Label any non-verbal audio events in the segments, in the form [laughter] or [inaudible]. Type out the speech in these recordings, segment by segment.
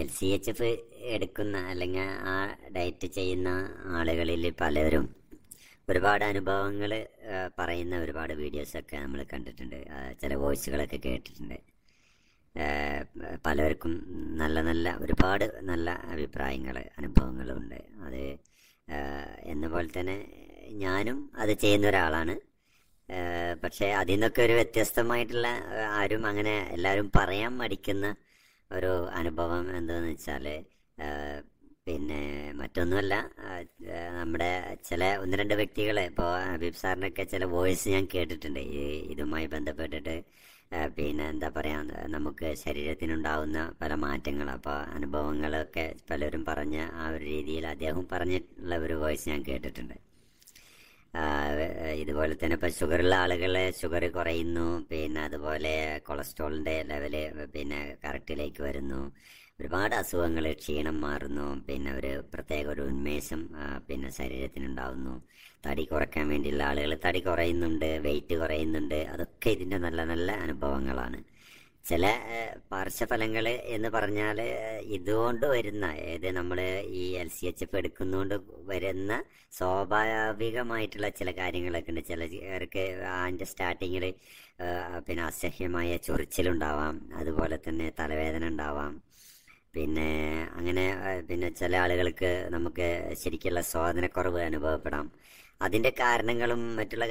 L C H F എടുക്കുന്ന അല്ലെങ്കിൽ ആ ഡയറ്റ് ചെയ്യുന്ന ആളുകളിൽ പലരും ഒരുപാട് അനുഭവങ്ങൾ പറയുന്ന ഒരുപാട് വീഡിയോസൊക്കെ നമ്മൾ കണ്ടിട്ടുണ്ട് ചില വോയിസുകളൊക്കെ കേട്ടിട്ടുണ്ട് പലർക്കും നല്ല നല്ല ഒരുപാട് നല്ല അഭിപ്രായങ്ങൾ അനുഭവങ്ങളുണ്ട് അത് എന്ന പോലെ തന്നെ ഞാനും അത് ചെയ്യുന്ന ഒരാളാണ് പക്ഷേ അതിൽ നിന്നൊക്കെ ഒരു വ്യത്യസ്തമായിട്ടുള്ള ആരും അങ്ങനെ എല്ലാവരും പറയാൻ മടിക്കുന്ന ഒരു അനുഭവം എന്താന്ന് വെച്ചാൽ പിന്നെ മറ്റൊന്നുമല്ല നമ്മുടെ ചില ഒന്ന് രണ്ട് വ്യക്തികളെ ഇപ്പോ ഹബീബ് സാറിനൊക്കെ ചില വോയിസ് ഞാൻ കേട്ടിട്ടുണ്ട് ഈ ഇതുമായി ബന്ധപ്പെട്ടിട്ട് പിന്നെ എന്താ പറയാ നമുക്ക് ശരീരത്തിനുണ്ടാവുന്ന പല മാറ്റങ്ങൾ അപ്പോൾ അനുഭവങ്ങളൊക്കെ പലരും പറഞ്ഞ ആ ഒരു രീതിയിൽ അദ്ദേഹം പറഞ്ഞിട്ടുള്ള ഒരു വോയിസ് ഞാൻ കേട്ടിട്ടുണ്ട് ഇതുപോലെ തന്നെ ഇപ്പം ഷുഗറുള്ള ആളുകൾ ഷുഗർ കുറയുന്നു പിന്നെ അതുപോലെ കൊളസ്ട്രോളിൻ്റെ ലെവല് പിന്നെ കറക്റ്റിലേക്ക് വരുന്നു ഒരുപാട് അസുഖങ്ങൾ ക്ഷീണം മാറുന്നു പിന്നെ ഒരു പ്രത്യേക ഒരു ഉന്മേഷം പിന്നെ ശരീരത്തിനുണ്ടാവുന്നു തടി കുറയ്ക്കാൻ വേണ്ടിയുള്ള ആളുകൾ തടി കുറയുന്നുണ്ട് വെയിറ്റ് കുറയുന്നുണ്ട് അതൊക്കെ ഇതിൻ്റെ നല്ല നല്ല അനുഭവങ്ങളാണ് ചില പാർശ്വഫലങ്ങൾ എന്ന് പറഞ്ഞാൽ ഇതുകൊണ്ട് വരുന്ന ഏത് നമ്മൾ ഈ എൽ സി എച്ച് എഫ് എടുക്കുന്നതുകൊണ്ട് വരുന്ന സ്വാഭാവികമായിട്ടുള്ള ചില കാര്യങ്ങളൊക്കെ ഉണ്ട് ചിലർക്ക് അതിൻ്റെ സ്റ്റാർട്ടിങ്ങിൽ പിന്നെ അസഹ്യമായ ചൊറിച്ചിലുണ്ടാവാം അതുപോലെ തന്നെ തലവേദന ഉണ്ടാവാം പിന്നെ അങ്ങനെ പിന്നെ ചില ആളുകൾക്ക് നമുക്ക് ശരിക്കുള്ള സ്വാദനക്കുറവ് അനുഭവപ്പെടാം അതിന്റെ കാരണങ്ങളും മറ്റുള്ള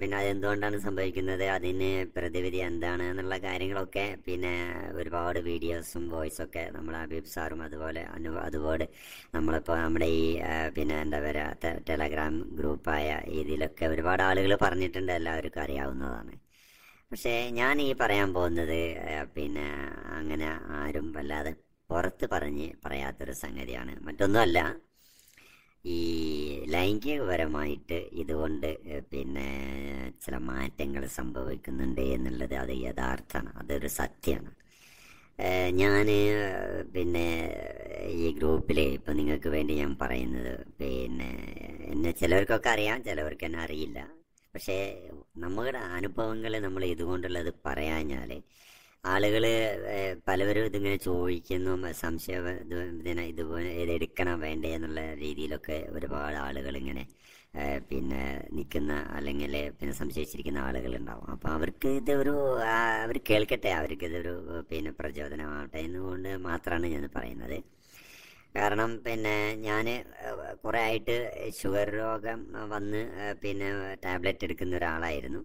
പിന്നെ അതെന്തുകൊണ്ടാണ് സംഭവിക്കുന്നത് അതിന് പ്രതിവിധി എന്താണ് എന്നുള്ള കാര്യങ്ങളൊക്കെ പിന്നെ ഒരുപാട് വീഡിയോസും വോയിസും ഒക്കെ നമ്മൾ അബീബ് സാറും അതുപോലെ അനു അതുപോലെ നമ്മളിപ്പോൾ നമ്മുടെ ഈ പിന്നെ എന്താ പറയുക ടെലഗ്രാം ഗ്രൂപ്പായ ഇതിലൊക്കെ ഒരുപാട് ആളുകൾ പറഞ്ഞിട്ടുണ്ട് എല്ലാവർക്കും അറിയാവുന്നതാണ് പക്ഷേ ഞാൻ ഈ പറയാൻ പോകുന്നത് പിന്നെ അങ്ങനെ ആരും വല്ലാതെ പുറത്ത് പറഞ്ഞ് പറയാത്തൊരു സംഗതിയാണ് മറ്റൊന്നുമല്ല ഈ ലൈംഗികപരമായിട്ട് ഇതുകൊണ്ട് പിന്നെ ചില മാറ്റങ്ങൾ സംഭവിക്കുന്നുണ്ട് എന്നുള്ളത് അത് യഥാർത്ഥമാണ് അതൊരു സത്യമാണ് ഞാൻ പിന്നെ ഈ ഗ്രൂപ്പിൽ ഇപ്പം നിങ്ങൾക്ക് വേണ്ടി ഞാൻ പറയുന്നത് പിന്നെ എന്നെ ചിലവർക്കൊക്കെ അറിയാം ചിലവർക്ക് എന്നെ അറിയില്ല പക്ഷേ നമ്മുടെ അനുഭവങ്ങൾ നമ്മൾ ഇതുകൊണ്ടുള്ളത് പറയാഞ്ഞാൽ ആളുകൾ പലവരും ഇതിങ്ങനെ ചോദിക്കുന്നു സംശയം ഇതുപോലെ ഇത് വേണ്ടേ എന്നുള്ള രീതിയിലൊക്കെ ഒരുപാട് ആളുകൾ ഇങ്ങനെ പിന്നെ നിൽക്കുന്ന അല്ലെങ്കിൽ പിന്നെ സംശയിച്ചിരിക്കുന്ന ആളുകൾ ഉണ്ടാവും അപ്പോൾ അവർക്ക് ഇതൊരു അവർ കേൾക്കട്ടെ അവർക്ക് ഇതൊരു പിന്നെ പ്രചോദനമാവട്ടെ എന്നുകൊണ്ട് മാത്രമാണ് ഞാൻ പറയുന്നത് കാരണം പിന്നെ ഞാൻ കുറേ ആയിട്ട് ഷുഗർ രോഗം വന്ന് പിന്നെ ടാബ്ലറ്റ് എടുക്കുന്ന ഒരാളായിരുന്നു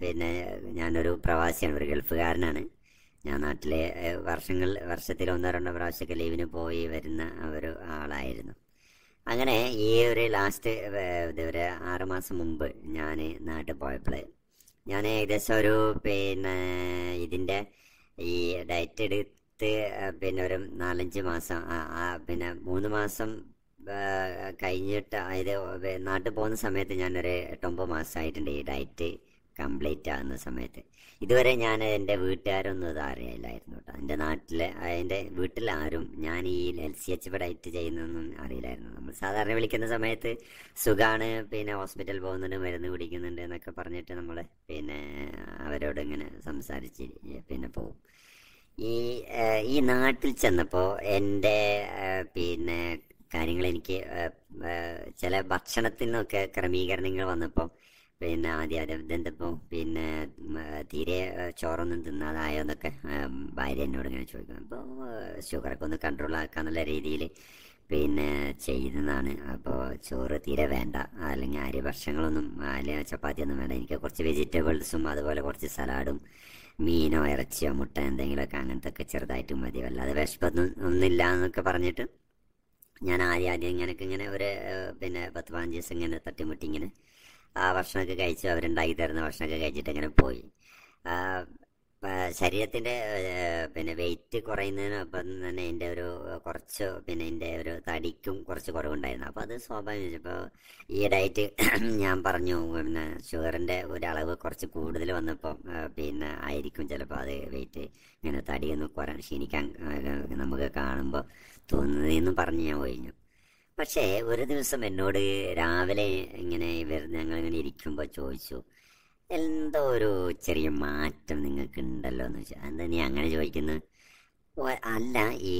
പിന്നെ ഞാനൊരു പ്രവാസിയാണ് ഒരു ഗൾഫുകാരനാണ് ഞാൻ നാട്ടിലെ വർഷങ്ങൾ വർഷത്തിൽ ഒന്നോ രണ്ടോ പ്രാവശ്യമൊക്കെ ലീവിന് പോയി വരുന്ന ഒരു ആളായിരുന്നു അങ്ങനെ ഈ ഒരു ലാസ്റ്റ് ഇതുവരെ ആറുമാസം മുമ്പ് ഞാൻ നാട്ടിൽ പോയപ്പോൾ ഞാൻ ഏകദേശം ഒരു പിന്നെ ഇതിൻ്റെ ഈ ഡയറ്റ് എടുത്ത് പിന്നെ ഒരു നാലഞ്ച് മാസം പിന്നെ മൂന്ന് മാസം കഴിഞ്ഞിട്ട് അതിന് നാട്ടിൽ പോകുന്ന സമയത്ത് ഞാനൊരു എട്ടൊമ്പത് മാസമായിട്ടുണ്ട് ഈ ഡയറ്റ് കംപ്ലീറ്റ് ആകുന്ന സമയത്ത് ഇതുവരെ ഞാൻ എൻ്റെ വീട്ടുകാരൊന്നും ഇത് അറിയില്ലായിരുന്നു കേട്ടോ എൻ്റെ നാട്ടിലെ എൻ്റെ വീട്ടിലാരും ഞാൻ ഈ എൽ സി എച്ച് ഡയറ്റ് ചെയ്യുന്നൊന്നും അറിയില്ലായിരുന്നു നമ്മൾ സാധാരണ വിളിക്കുന്ന സമയത്ത് സുഖമാണ് പിന്നെ ഹോസ്പിറ്റൽ പോകുന്നുണ്ട് മരുന്ന് കുടിക്കുന്നുണ്ട് എന്നൊക്കെ പറഞ്ഞിട്ട് നമ്മൾ പിന്നെ അവരോട് ഇങ്ങനെ സംസാരിച്ച് പിന്നെ പോകും ഈ ഈ നാട്ടിൽ ചെന്നപ്പോൾ എൻ്റെ പിന്നെ കാര്യങ്ങൾ എനിക്ക് ചില ഭക്ഷണത്തിനൊക്കെ ക്രമീകരണങ്ങൾ വന്നപ്പോൾ പിന്നെ ആദ്യം അത് ഇതെന്തപ്പോൾ പിന്നെ തീരെ ചോറൊന്നും തിന്നാതായോ എന്നൊക്കെ ഭാര്യ എന്നോട് ഇങ്ങനെ ചോദിക്കും അപ്പോൾ ഷുഗറൊക്കെ ഒന്ന് കൺട്രോൾ ആക്കാനുള്ള രീതിയിൽ പിന്നെ ചെയ്യുന്നതാണ് അപ്പോൾ ചോറ് തീരെ വേണ്ട അല്ലെങ്കിൽ അരി ഭക്ഷണങ്ങളൊന്നും അല്ലെങ്കിൽ ചപ്പാത്തിയൊന്നും വേണ്ട എനിക്ക് കുറച്ച് വെജിറ്റബിൾസും അതുപോലെ കുറച്ച് സലാഡും മീനോ ഇറച്ചിയോ മുട്ട എന്തെങ്കിലുമൊക്കെ അങ്ങനത്തെ ഒക്കെ ചെറുതായിട്ട് മതി അല്ലാതെ വിശപ്പൊന്നും ഒന്നുമില്ല എന്നൊക്കെ പറഞ്ഞിട്ട് ഞാൻ ആദ്യം ആദ്യം ഇങ്ങനെ ഇങ്ങനെ ഒരു പിന്നെ പത്ത് പതിനഞ്ച് ദിവസം ഇങ്ങനെ തട്ടിമുട്ടി ഇങ്ങനെ ആ ഭക്ഷണമൊക്കെ കഴിച്ചു അവരുണ്ടാക്കി തരുന്ന ഭക്ഷണമൊക്കെ കഴിച്ചിട്ട് ഇങ്ങനെ പോയി ശരീരത്തിൻ്റെ പിന്നെ വെയിറ്റ് കുറയുന്നതിനൊപ്പം തന്നെ എൻ്റെ ഒരു കുറച്ച് പിന്നെ എൻ്റെ ഒരു തടിക്കും കുറച്ച് കുറവുണ്ടായിരുന്നു അപ്പോൾ അത് സ്വാഭാവികം ഇപ്പോൾ ഈ ഡയറ്റ് [clears throat] ഞാൻ പറഞ്ഞു പിന്നെ ഷുഗറിൻ്റെ അളവ് കുറച്ച് കൂടുതൽ വന്നപ്പോൾ പിന്നെ ആയിരിക്കും ചിലപ്പോൾ അത് വെയിറ്റ് ഇങ്ങനെ തടിയൊന്ന് കുറ ക്ഷീണിക്കാൻ നമുക്ക് കാണുമ്പോൾ തോന്നുന്നത് എന്ന് പറഞ്ഞു ഞാൻ കഴിഞ്ഞു പക്ഷേ ഒരു ദിവസം എന്നോട് രാവിലെ ഇങ്ങനെ ഇവർ ഞങ്ങൾ ഇങ്ങനെ ഇരിക്കുമ്പോൾ ചോദിച്ചു എന്തോ ഒരു ചെറിയ മാറ്റം നിങ്ങൾക്ക് ഉണ്ടല്ലോ എന്ന് വെച്ചാൽ എന്താ നീ അങ്ങനെ ചോദിക്കുന്നത് അല്ല ഈ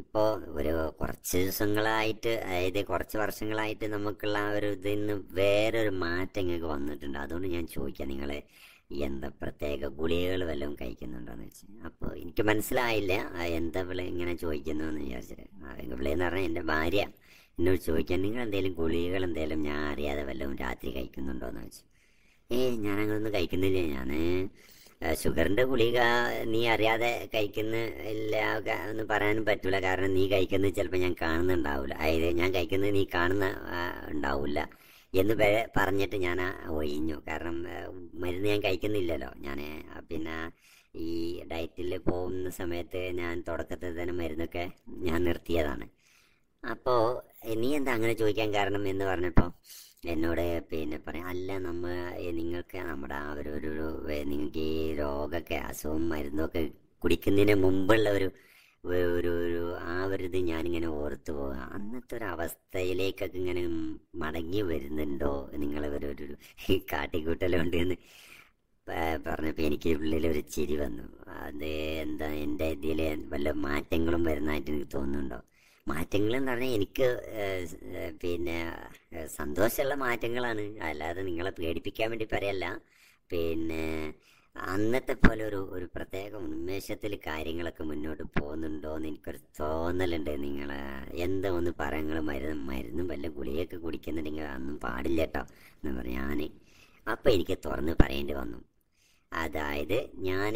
ഇപ്പോൾ ഒരു കുറച്ച് ദിവസങ്ങളായിട്ട് അതായത് കുറച്ച് വർഷങ്ങളായിട്ട് നമുക്കുള്ള ആ ഒരു ഇതിൽ നിന്ന് വേറൊരു മാറ്റം നിങ്ങൾക്ക് വന്നിട്ടുണ്ട് അതുകൊണ്ട് ഞാൻ ചോദിക്കാം നിങ്ങളെ എന്താ പ്രത്യേക ഗുളികകൾ വല്ലതും കഴിക്കുന്നുണ്ടോന്ന് വെച്ച് അപ്പോൾ എനിക്ക് മനസ്സിലായില്ല എന്താ വിളി ഇങ്ങനെ ചോദിക്കുന്നു എന്ന് വിചാരിച്ചിട്ട് അവൻ്റെ വിളി എന്ന് പറഞ്ഞാൽ എൻ്റെ ഭാര്യ എന്നോട് ചോദിക്കാൻ നിങ്ങൾ എന്തെങ്കിലും ഗുളികകൾ എന്തെങ്കിലും ഞാൻ അറിയാതെ വല്ലതും രാത്രി കഴിക്കുന്നുണ്ടോന്ന് വെച്ചു ഏയ് ഞാൻ അങ്ങനൊന്നും കഴിക്കുന്നില്ല ഞാൻ ഷുഗറിൻ്റെ ഗുളിക നീ അറിയാതെ കഴിക്കുന്ന ഇല്ല എന്ന് പറയാനും പറ്റില്ല കാരണം നീ കഴിക്കുന്നത് ചിലപ്പോൾ ഞാൻ കാണുന്നുണ്ടാവില്ല അതായത് ഞാൻ കഴിക്കുന്നത് നീ കാണുന്ന ഉണ്ടാവില്ല എന്ന് പറഞ്ഞിട്ട് ഞാൻ ഒഴിഞ്ഞു കാരണം മരുന്ന് ഞാൻ കഴിക്കുന്നില്ലല്ലോ ഞാൻ പിന്നെ ഈ ഡയറ്റിൽ പോകുന്ന സമയത്ത് ഞാൻ തുടക്കത്തിൽ തന്നെ മരുന്നൊക്കെ ഞാൻ നിർത്തിയതാണ് അപ്പോൾ നീ എന്താ അങ്ങനെ ചോദിക്കാൻ കാരണം എന്ന് പറഞ്ഞപ്പോൾ എന്നോട് പിന്നെ പറയാം അല്ല നമ്മൾ നിങ്ങൾക്ക് നമ്മുടെ അവരൊരു നിങ്ങൾക്ക് ഈ രോഗമൊക്കെ അസുഖം മരുന്നൊക്കെ കുടിക്കുന്നതിന് മുമ്പുള്ള ഒരു ഒരു ഒരു ആ ഒരു ഇത് ഞാനിങ്ങനെ ഓർത്തു പോകാം അന്നത്തെ ഒരു അവസ്ഥയിലേക്കൊക്കെ ഇങ്ങനെ മടങ്ങി വരുന്നുണ്ടോ നിങ്ങളെ ഒരു ഒരു കാട്ടിക്കൂട്ടലുണ്ട് എന്ന് പറഞ്ഞപ്പോൾ എനിക്ക് ഉള്ളിൽ ഒരു ചിരി വന്നു അത് എന്താ എൻ്റെ ഇതിൽ വല്ല മാറ്റങ്ങളും വരുന്നതായിട്ട് എനിക്ക് തോന്നുന്നുണ്ടോ മാറ്റങ്ങൾ എന്ന് പറഞ്ഞാൽ എനിക്ക് പിന്നെ സന്തോഷമുള്ള മാറ്റങ്ങളാണ് അല്ലാതെ നിങ്ങളെ പേടിപ്പിക്കാൻ വേണ്ടി പറയല്ല പിന്നെ അന്നത്തെ പോലെ ഒരു ഒരു പ്രത്യേക ഉന്മേഷത്തിൽ കാര്യങ്ങളൊക്കെ മുന്നോട്ട് പോകുന്നുണ്ടോ എന്ന് എനിക്കൊരു തോന്നലുണ്ട് നിങ്ങൾ എന്താ ഒന്ന് പറയുന്ന നിങ്ങൾ മരുന്ന് മരുന്നും വല്ല ഗുളികയൊക്കെ കുടിക്കുന്നുണ്ടെങ്കിൽ അന്നും പാടില്ല കേട്ടോ എന്ന് പറഞ്ഞു ഞാൻ അപ്പം എനിക്ക് തുറന്ന് പറയേണ്ടി വന്നു അതായത് ഞാൻ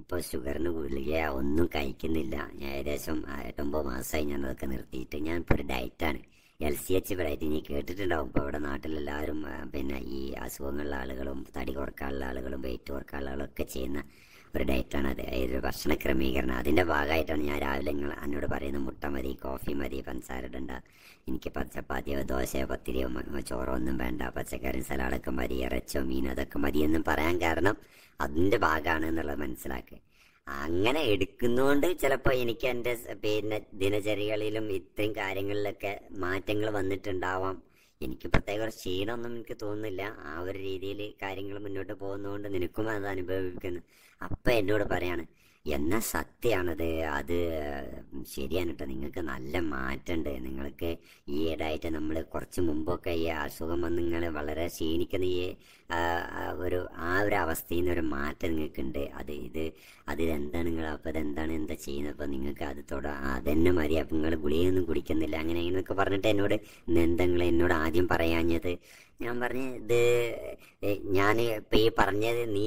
ഇപ്പോൾ ഷുഗറിന് ഗുളിക ഒന്നും കഴിക്കുന്നില്ല ഞാൻ ഏകദേശം എട്ടൊമ്പത് മാസമായി ഞാൻ അതൊക്കെ നിർത്തിയിട്ട് ഞാനിപ്പോൾ ഒരു ഡയറ്റാണ് എൽ സി എച്ച് വെറൈറ്റി നീ കേട്ടിട്ടുണ്ടാവും ഇപ്പൊ ഇവിടെ നാട്ടിലെല്ലാവരും പിന്നെ ഈ അസുഖങ്ങളുള്ള ആളുകളും തടി കുറക്കാനുള്ള ആളുകളും വെയിറ്റ് കുറക്കാനുള്ള ആളുകളൊക്കെ ചെയ്യുന്ന ഒരു ഡയറ്റാണ് അത് ഒരു ഭക്ഷണ ക്രമീകരണം അതിന്റെ ഭാഗമായിട്ടാണ് ഞാൻ രാവിലെ നിങ്ങൾ എന്നോട് പറയുന്നത് മുട്ട മതി കോഫി മതി പഞ്ചസാര ഇടണ്ട എനിക്ക് പച്ചപ്പാത്തിയോ ദോശയോ പത്തിരിയോ ചോറോ ഒന്നും വേണ്ട പച്ചക്കറി സലാഡൊക്കെ മതി ഇറച്ചോ മീനോ അതൊക്കെ മതി എന്നും പറയാൻ കാരണം അതിൻ്റെ ഭാഗമാണ് എന്നുള്ളത് മനസ്സിലാക്കുക അങ്ങനെ എടുക്കുന്നതുകൊണ്ട് ചിലപ്പോൾ എനിക്ക് എന്റെ പിന്നെ ദിനചര്യകളിലും ഇത്രയും കാര്യങ്ങളിലൊക്കെ മാറ്റങ്ങൾ വന്നിട്ടുണ്ടാവാം എനിക്ക് പ്രത്യേക ഒരു ക്ഷീണമൊന്നും എനിക്ക് തോന്നുന്നില്ല ആ ഒരു രീതിയിൽ കാര്യങ്ങൾ മുന്നോട്ട് പോകുന്നതുകൊണ്ട് നിനക്കും അത് അനുഭവിക്കുന്നു അപ്പൊ എന്നോട് പറയാണ് എന്നാ സത്യമാണത് അത് ശരിയാണ് കേട്ടോ നിങ്ങൾക്ക് നല്ല മാറ്റമുണ്ട് നിങ്ങൾക്ക് ഈ ഈയിടായിട്ട് നമ്മൾ കുറച്ച് മുമ്പൊക്കെ ഈ അസുഖം വന്ന് നിങ്ങൾ വളരെ ക്ഷീണിക്കുന്ന ഈ ഒരു ആ ഒരു അവസ്ഥയിൽ നിന്ന് ഒരു മാറ്റം നിങ്ങൾക്കുണ്ട് അത് ഇത് അതിലെന്താണ് നിങ്ങൾ അപ്പോൾ ഇതെന്താണ് എന്താ ചെയ്യുന്നത് അപ്പോൾ നിങ്ങൾക്ക് അത് തുട അതെന്നെ മതി അപ്പം നിങ്ങൾ ഗുളികയൊന്നും കുടിക്കുന്നില്ല അങ്ങനെ അങ്ങനെയൊക്കെ പറഞ്ഞിട്ട് എന്നോട് എന്താ നിങ്ങൾ എന്നോട് ആദ്യം പറയാഞ്ഞത് ഞാൻ പറഞ്ഞു ഇത് ഞാൻ ഇപ്പൊ ഈ പറഞ്ഞത് നീ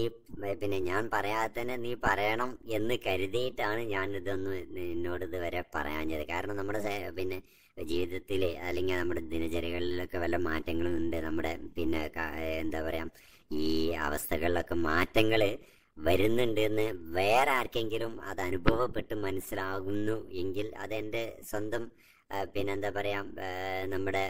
പിന്നെ ഞാൻ പറയാത്തന്നെ നീ പറയണം എന്ന് കരുതിയിട്ടാണ് ഞാൻ ഇതൊന്നും നിന്നോട് ഇതുവരെ പറയാഞ്ഞത് കാരണം നമ്മുടെ പിന്നെ ജീവിതത്തിൽ അല്ലെങ്കിൽ നമ്മുടെ ദിനചര്യകളിലൊക്കെ വല്ല മാറ്റങ്ങളും ഉണ്ട് നമ്മുടെ പിന്നെ എന്താ പറയാ ഈ അവസ്ഥകളിലൊക്കെ മാറ്റങ്ങൾ വരുന്നുണ്ട് എന്ന് വേറെ ആർക്കെങ്കിലും അത് അനുഭവപ്പെട്ട് മനസ്സിലാകുന്നു എങ്കിൽ അതെന്റെ സ്വന്തം പിന്നെന്താ പറയാ നമ്മുടെ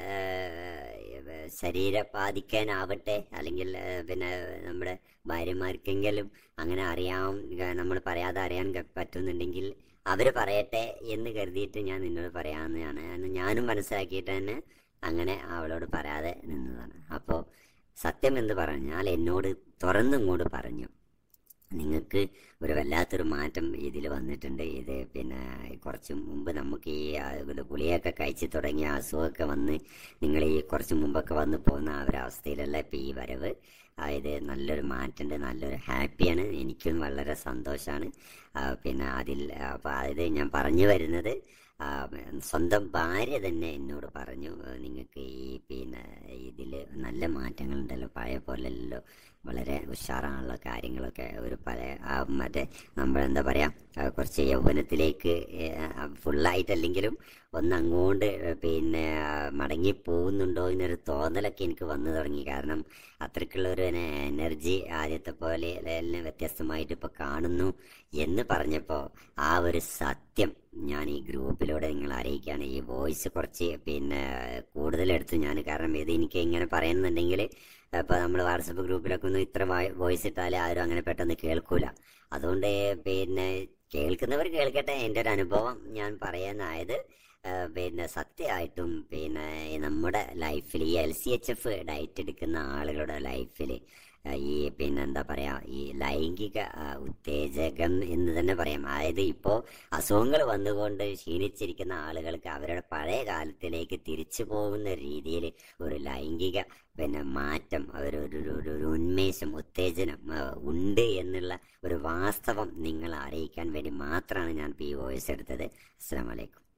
ശരീരം ബാധിക്കാനാവട്ടെ അല്ലെങ്കിൽ പിന്നെ നമ്മുടെ ഭാര്യമാർക്കെങ്കിലും അങ്ങനെ അറിയാം നമ്മൾ പറയാതെ അറിയാൻ പറ്റുന്നുണ്ടെങ്കിൽ അവർ പറയട്ടെ എന്ന് കരുതിയിട്ട് ഞാൻ നിന്നോട് പറയാവുന്നതാണ് ഞാനും മനസ്സിലാക്കിയിട്ട് തന്നെ അങ്ങനെ അവളോട് പറയാതെ നിന്നതാണ് അപ്പോൾ സത്യം എന്ന് പറഞ്ഞാൽ എന്നോട് തുറന്നിങ്ങോട് പറഞ്ഞു നിങ്ങൾക്ക് ഒരു വല്ലാത്തൊരു മാറ്റം ഇതിൽ വന്നിട്ടുണ്ട് ഇത് പിന്നെ കുറച്ച് മുമ്പ് നമുക്ക് ഈ ഗുളികയൊക്കെ കഴിച്ച് തുടങ്ങിയ അസുഖമൊക്കെ വന്ന് നിങ്ങൾ ഈ കുറച്ച് മുമ്പൊക്കെ വന്ന് പോകുന്ന അവസ്ഥയിലല്ല ഇപ്പം ഈ വരവ് അതായത് നല്ലൊരു മാറ്റമുണ്ട് നല്ലൊരു ഹാപ്പിയാണ് എനിക്കും വളരെ സന്തോഷമാണ് പിന്നെ അതിൽ അപ്പോൾ ഞാൻ പറഞ്ഞു വരുന്നത് സ്വന്തം ഭാര്യ തന്നെ എന്നോട് പറഞ്ഞു നിങ്ങൾക്ക് ഈ പിന്നെ ഇതിൽ നല്ല ഉണ്ടല്ലോ പഴയ പോലെയല്ലോ വളരെ ഉഷാറാണല്ലോ കാര്യങ്ങളൊക്കെ ഒരു പല മറ്റേ നമ്മളെന്താ പറയാ കുറച്ച് യൗവനത്തിലേക്ക് ഫുള്ളായിട്ടല്ലെങ്കിലും ഒന്ന് അങ്ങോട്ട് പിന്നെ മടങ്ങി പോകുന്നുണ്ടോ എന്നൊരു തോന്നലൊക്കെ എനിക്ക് വന്നു തുടങ്ങി കാരണം ഒരു എനർജി ആദ്യത്തെ പോലെ എല്ലാം വ്യത്യസ്തമായിട്ട് ഇപ്പൊ കാണുന്നു എന്ന് പറഞ്ഞപ്പോൾ ആ ഒരു സത്യം ഞാൻ ഈ ഗ്രൂപ്പിലൂടെ നിങ്ങൾ അറിയിക്കുകയാണ് ഈ വോയിസ് കുറച്ച് പിന്നെ കൂടുതലെടുത്തു ഞാൻ കാരണം ഇത് എനിക്ക് ഇങ്ങനെ പറയുന്നുണ്ടെങ്കിൽ ഇപ്പൊ നമ്മൾ വാട്സപ്പ് ഗ്രൂപ്പിലൊക്കെ ഒന്നും ഇത്ര വോയിസ് ഇട്ടാൽ ആരും അങ്ങനെ പെട്ടെന്ന് കേൾക്കൂല അതുകൊണ്ട് പിന്നെ കേൾക്കുന്നവർ കേൾക്കട്ടെ എൻ്റെ ഒരു അനുഭവം ഞാൻ പറയാനായത് പിന്നെ സത്യമായിട്ടും പിന്നെ നമ്മുടെ ലൈഫിൽ ഈ L C H F diet എടുക്കുന്ന ആളുകളുടെ ലൈഫിൽ ഈ പിന്നെന്താ പറയാ ഈ ലൈംഗിക ഉത്തേജകം എന്ന് തന്നെ പറയാം അതായത് ഇപ്പോ അസുഖങ്ങൾ വന്നുകൊണ്ട് ക്ഷീണിച്ചിരിക്കുന്ന ആളുകൾക്ക് അവരുടെ പഴയ കാലത്തിലേക്ക് തിരിച്ചു പോകുന്ന രീതിയിൽ ഒരു ലൈംഗിക പിന്നെ മാറ്റം അവരൊരു ഒരു ഒരു ഉന്മേഷം ഉത്തേജനം ഉണ്ട് എന്നുള്ള ഒരു വാസ്തവം നിങ്ങളെ അറിയിക്കാൻ വേണ്ടി മാത്രമാണ് ഞാൻ പി വോയിസ് എടുത്തത് അസ്സാം വലൈക്കും